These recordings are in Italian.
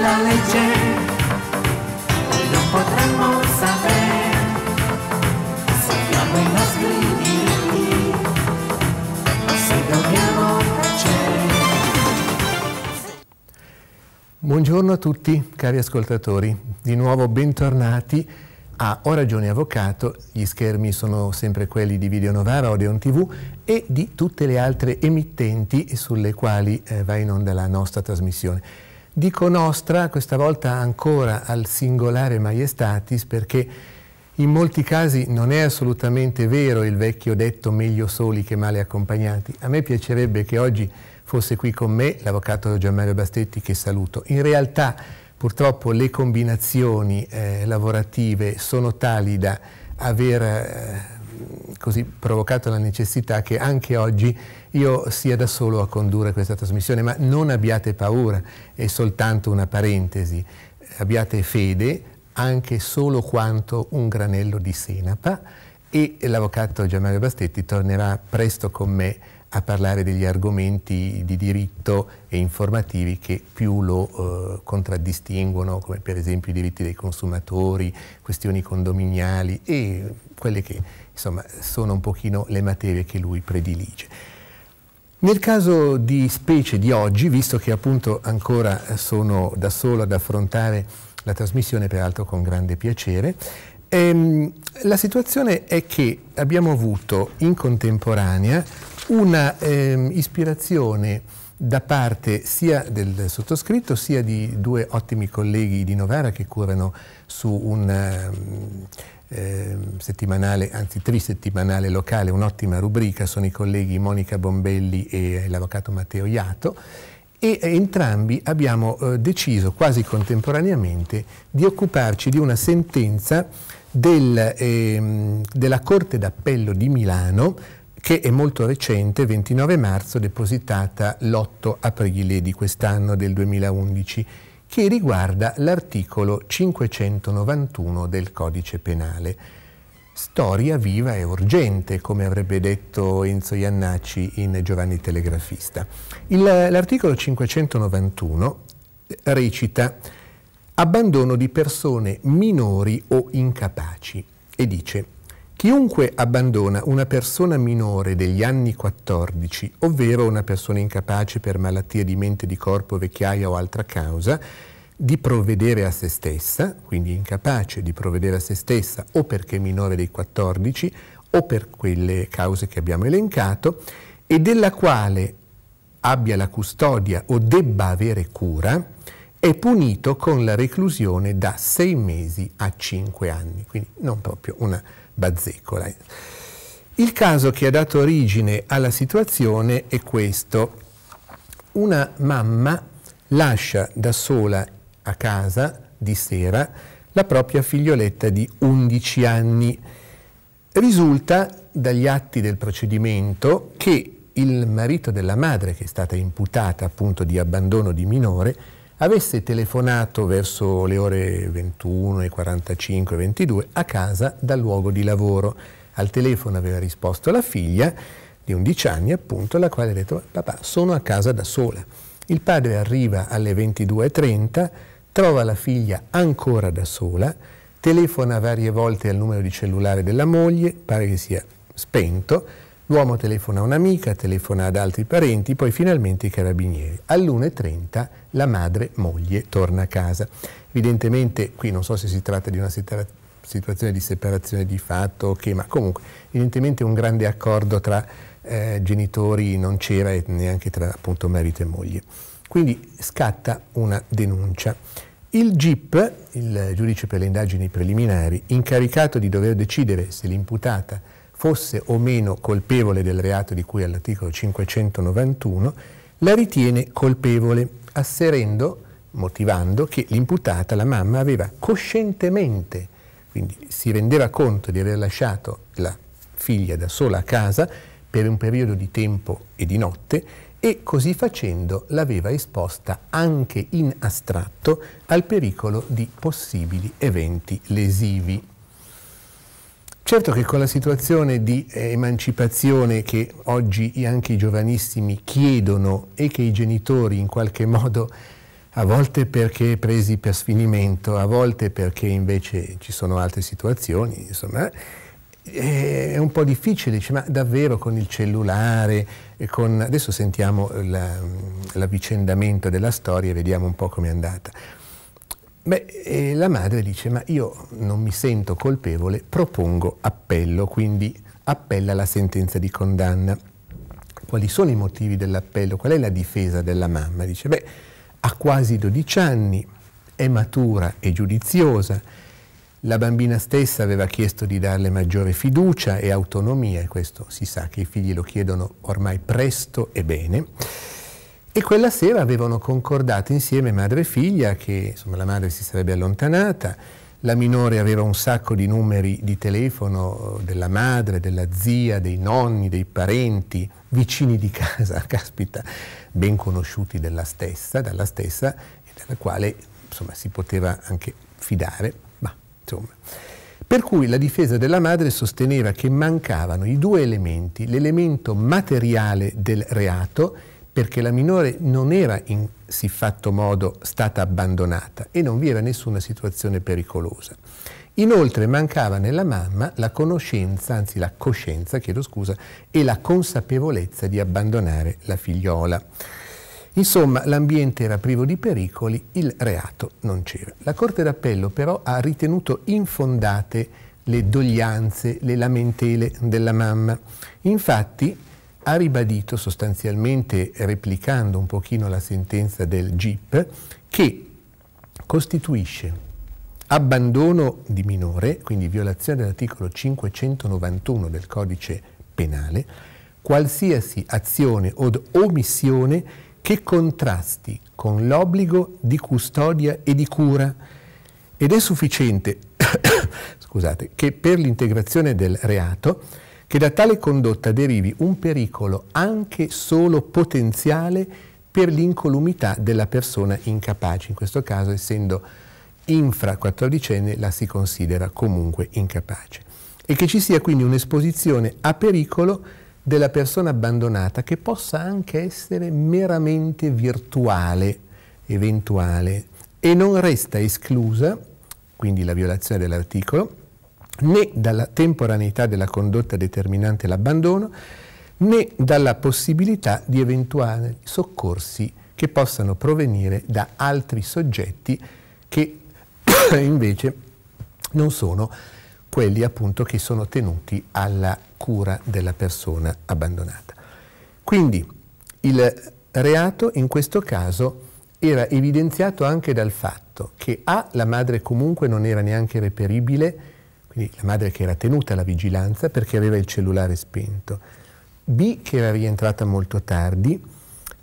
la legge non potremmo sapere se abbiamo i nostri diritti o se dobbiamo tacere. Buongiorno a tutti cari ascoltatori, di nuovo bentornati a Ho Ragione Avvocato, gli schermi sono sempre quelli di Video Novara, Odeon TV e di tutte le altre emittenti sulle quali eh, va in onda la nostra trasmissione. Dico nostra questa volta ancora al singolare maiestatis perché in molti casi non è assolutamente vero il vecchio detto meglio soli che male accompagnati. A me piacerebbe che oggi fosse qui con me l'avvocato Gianmario Bastetti che saluto. In realtà purtroppo le combinazioni eh, lavorative sono tali da aver eh, così provocato la necessità che anche oggi io sia da solo a condurre questa trasmissione, ma non abbiate paura, è soltanto una parentesi, abbiate fede anche solo quanto un granello di senapa e l'avvocato Giammario Bastetti tornerà presto con me a parlare degli argomenti di diritto e informativi che più lo eh, contraddistinguono, come per esempio i diritti dei consumatori, questioni condominiali e quelle che insomma, sono un pochino le materie che lui predilige. Nel caso di specie di oggi, visto che appunto ancora sono da solo ad affrontare la trasmissione, peraltro con grande piacere, ehm, la situazione è che abbiamo avuto in contemporanea una ehm, ispirazione da parte sia del sottoscritto sia di due ottimi colleghi di Novara che curano su un... Um, eh, settimanale, anzi trisettimanale locale, un'ottima rubrica, sono i colleghi Monica Bombelli e eh, l'avvocato Matteo Iato e eh, entrambi abbiamo eh, deciso quasi contemporaneamente di occuparci di una sentenza del, eh, della Corte d'Appello di Milano che è molto recente, 29 marzo, depositata l'8 aprile di quest'anno del 2011 che riguarda l'articolo 591 del codice penale. Storia viva e urgente, come avrebbe detto Enzo Iannacci in Giovanni Telegrafista. l'articolo 591 eh, recita abbandono di persone minori o incapaci e dice Chiunque abbandona una persona minore degli anni 14, ovvero una persona incapace per malattia di mente, di corpo, vecchiaia o altra causa, di provvedere a se stessa, quindi incapace di provvedere a se stessa o perché minore dei 14 o per quelle cause che abbiamo elencato, e della quale abbia la custodia o debba avere cura, è punito con la reclusione da 6 mesi a 5 anni, quindi non proprio una Bazzecola. Il caso che ha dato origine alla situazione è questo. Una mamma lascia da sola a casa di sera la propria figlioletta di 11 anni. Risulta dagli atti del procedimento che il marito della madre, che è stata imputata appunto di abbandono di minore, avesse telefonato verso le ore 21, 45, 22 a casa dal luogo di lavoro. Al telefono aveva risposto la figlia di 11 anni, appunto, la quale ha detto papà, sono a casa da sola. Il padre arriva alle 22.30, trova la figlia ancora da sola, telefona varie volte al numero di cellulare della moglie, pare che sia spento, L'uomo telefona a un'amica, telefona ad altri parenti, poi finalmente i carabinieri. All'1.30 la madre moglie torna a casa. Evidentemente, qui non so se si tratta di una situazione di separazione di fatto okay, ma comunque, evidentemente un grande accordo tra eh, genitori non c'era e neanche tra appunto marito e moglie. Quindi scatta una denuncia. Il GIP, il giudice per le indagini preliminari, incaricato di dover decidere se l'imputata fosse o meno colpevole del reato di cui all'articolo 591, la ritiene colpevole, asserendo, motivando che l'imputata, la mamma, aveva coscientemente, quindi si rendeva conto di aver lasciato la figlia da sola a casa per un periodo di tempo e di notte e così facendo l'aveva esposta anche in astratto al pericolo di possibili eventi lesivi. Certo che con la situazione di eh, emancipazione che oggi anche i giovanissimi chiedono e che i genitori in qualche modo a volte perché presi per sfinimento, a volte perché invece ci sono altre situazioni, insomma, eh, è un po' difficile, dice, ma davvero con il cellulare, eh, con... adesso sentiamo mm, l'avvicendamento della storia e vediamo un po' com'è andata. Beh, eh, la madre dice, ma io non mi sento colpevole, propongo appello, quindi appella la sentenza di condanna. Quali sono i motivi dell'appello? Qual è la difesa della mamma? Dice, beh, ha quasi 12 anni, è matura e giudiziosa, la bambina stessa aveva chiesto di darle maggiore fiducia e autonomia, e questo si sa che i figli lo chiedono ormai presto e bene. E quella sera avevano concordato insieme madre e figlia che insomma, la madre si sarebbe allontanata, la minore aveva un sacco di numeri di telefono eh, della madre, della zia, dei nonni, dei parenti, vicini di casa, caspita, ben conosciuti della stessa, dalla stessa e dalla quale insomma, si poteva anche fidare, ma insomma. Per cui la difesa della madre sosteneva che mancavano i due elementi, l'elemento materiale del reato perché la minore non era in siffatto modo stata abbandonata e non vi era nessuna situazione pericolosa. Inoltre mancava nella mamma la conoscenza, anzi la coscienza, chiedo scusa, e la consapevolezza di abbandonare la figliola. Insomma, l'ambiente era privo di pericoli, il reato non c'era. La Corte d'Appello però ha ritenuto infondate le doglianze, le lamentele della mamma. Infatti, ha ribadito sostanzialmente, replicando un pochino la sentenza del GIP, che costituisce abbandono di minore, quindi violazione dell'articolo 591 del codice penale, qualsiasi azione o omissione che contrasti con l'obbligo di custodia e di cura ed è sufficiente scusate, che per l'integrazione del reato che da tale condotta derivi un pericolo anche solo potenziale per l'incolumità della persona incapace. In questo caso, essendo infra 14enne, la si considera comunque incapace. E che ci sia quindi un'esposizione a pericolo della persona abbandonata che possa anche essere meramente virtuale, eventuale, e non resta esclusa, quindi la violazione dell'articolo, né dalla temporaneità della condotta determinante l'abbandono, né dalla possibilità di eventuali soccorsi che possano provenire da altri soggetti che invece non sono quelli appunto che sono tenuti alla cura della persona abbandonata. Quindi il reato in questo caso era evidenziato anche dal fatto che A la madre comunque non era neanche reperibile quindi la madre che era tenuta alla vigilanza perché aveva il cellulare spento, B che era rientrata molto tardi,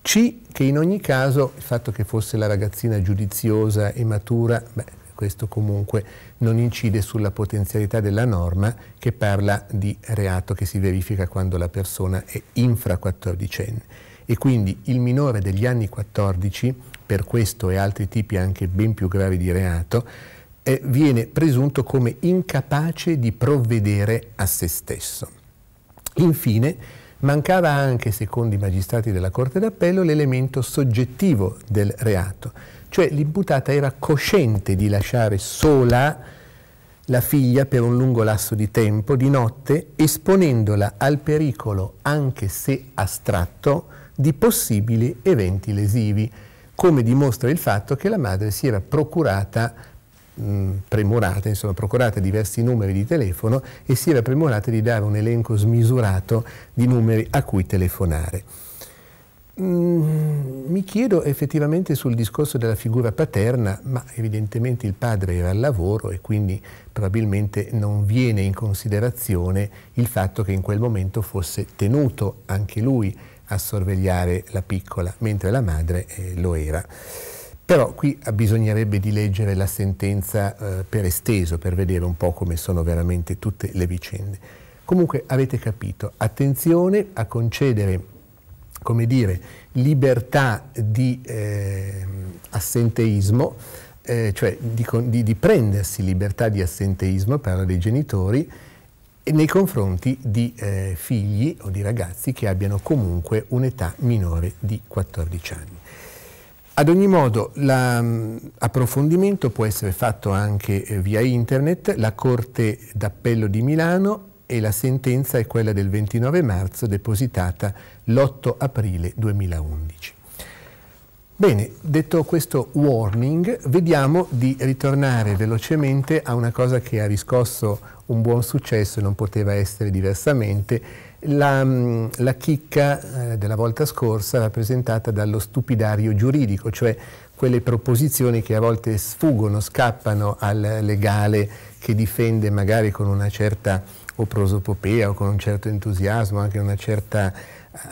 C che in ogni caso il fatto che fosse la ragazzina giudiziosa e matura, beh, questo comunque non incide sulla potenzialità della norma che parla di reato che si verifica quando la persona è infra 14enne. E quindi il minore degli anni 14, per questo e altri tipi anche ben più gravi di reato, eh, viene presunto come incapace di provvedere a se stesso. Infine, mancava anche, secondo i magistrati della Corte d'Appello, l'elemento soggettivo del reato, cioè l'imputata era cosciente di lasciare sola la figlia per un lungo lasso di tempo, di notte, esponendola al pericolo, anche se astratto, di possibili eventi lesivi, come dimostra il fatto che la madre si era procurata mh, mm, premurate, insomma, procurate diversi numeri di telefono e si era premurate di dare un elenco smisurato di numeri a cui telefonare. Mm, mi chiedo effettivamente sul discorso della figura paterna, ma evidentemente il padre era al lavoro e quindi probabilmente non viene in considerazione il fatto che in quel momento fosse tenuto anche lui a sorvegliare la piccola, mentre la madre eh, lo era. Però qui bisognerebbe di leggere la sentenza eh, per esteso, per vedere un po' come sono veramente tutte le vicende. Comunque avete capito, attenzione a concedere, come dire, libertà di eh, assenteismo, eh, cioè di, di, di prendersi libertà di assenteismo, parla dei genitori, nei confronti di eh, figli o di ragazzi che abbiano comunque un'età minore di 14 anni. Ad ogni modo, l'approfondimento mm, può essere fatto anche eh, via internet, la Corte d'Appello di Milano e la sentenza è quella del 29 marzo depositata l'8 aprile 2011. Bene, detto questo warning, vediamo di ritornare velocemente a una cosa che ha riscosso un buon successo e non poteva essere diversamente, la, mm, la, chicca eh, della volta scorsa rappresentata dallo stupidario giuridico, cioè quelle proposizioni che a volte sfuggono, scappano al legale che difende magari con una certa o prosopopea o con un certo entusiasmo, anche una certa,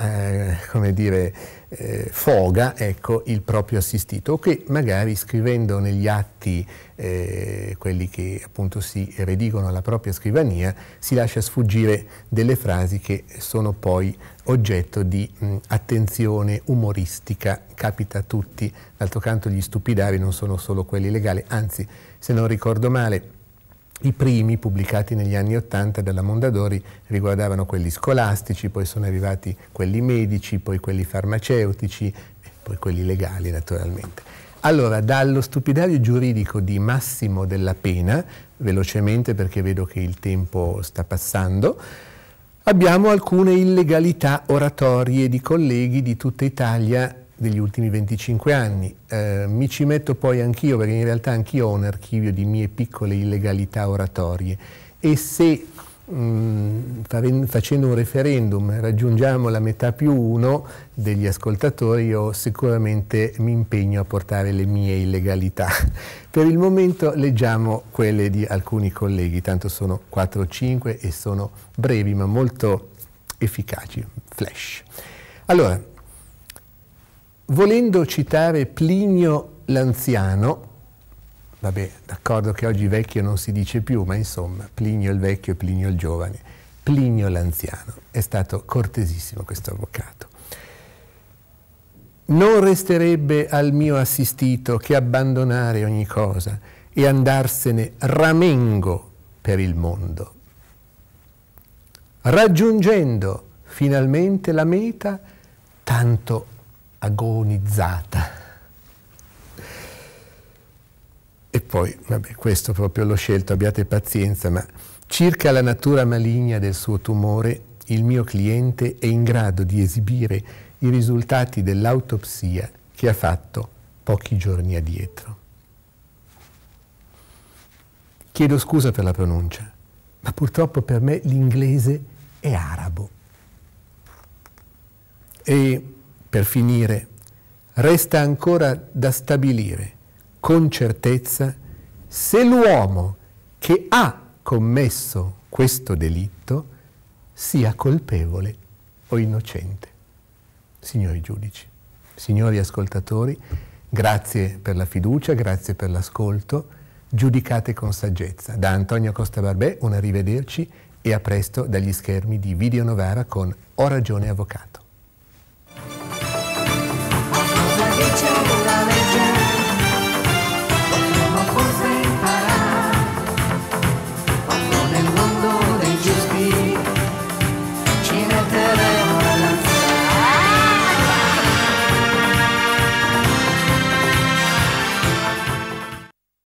eh, come dire, eh, foga ecco, il proprio assistito o che magari scrivendo negli atti eh, quelli che appunto si redigono alla propria scrivania si lascia sfuggire delle frasi che sono poi oggetto di mh, attenzione umoristica, capita a tutti, d'altro canto gli stupidari non sono solo quelli legali, anzi se non ricordo male i primi, pubblicati negli anni Ottanta dalla Mondadori, riguardavano quelli scolastici, poi sono arrivati quelli medici, poi quelli farmaceutici, poi quelli legali naturalmente. Allora, dallo stupidario giuridico di Massimo della Pena, velocemente perché vedo che il tempo sta passando, abbiamo alcune illegalità oratorie di colleghi di tutta Italia degli ultimi 25 anni. Eh, mi ci metto poi anch'io, perché in realtà anch'io ho un archivio di mie piccole illegalità oratorie e se mh, mm, facendo un referendum raggiungiamo la metà più uno degli ascoltatori, io sicuramente mi impegno a portare le mie illegalità. Per il momento leggiamo quelle di alcuni colleghi, tanto sono 4 o 5 e sono brevi ma molto efficaci, flash. Allora, volendo citare Plinio l'Anziano, vabbè, d'accordo che oggi vecchio non si dice più, ma insomma, Plinio il vecchio e Plinio il giovane, Plinio l'Anziano, è stato cortesissimo questo avvocato. Non resterebbe al mio assistito che abbandonare ogni cosa e andarsene ramengo per il mondo. Raggiungendo finalmente la meta, tanto agonizzata. E poi, vabbè, questo proprio l'ho scelto, abbiate pazienza, ma circa la natura maligna del suo tumore, il mio cliente è in grado di esibire i risultati dell'autopsia che ha fatto pochi giorni addietro. Chiedo scusa per la pronuncia, ma purtroppo per me l'inglese è arabo. E per finire, resta ancora da stabilire con certezza se l'uomo che ha commesso questo delitto sia colpevole o innocente. Signori giudici, signori ascoltatori, grazie per la fiducia, grazie per l'ascolto, giudicate con saggezza. Da Antonio Costa Barbè un arrivederci e a presto dagli schermi di Video Novara con Ho ragione avvocato.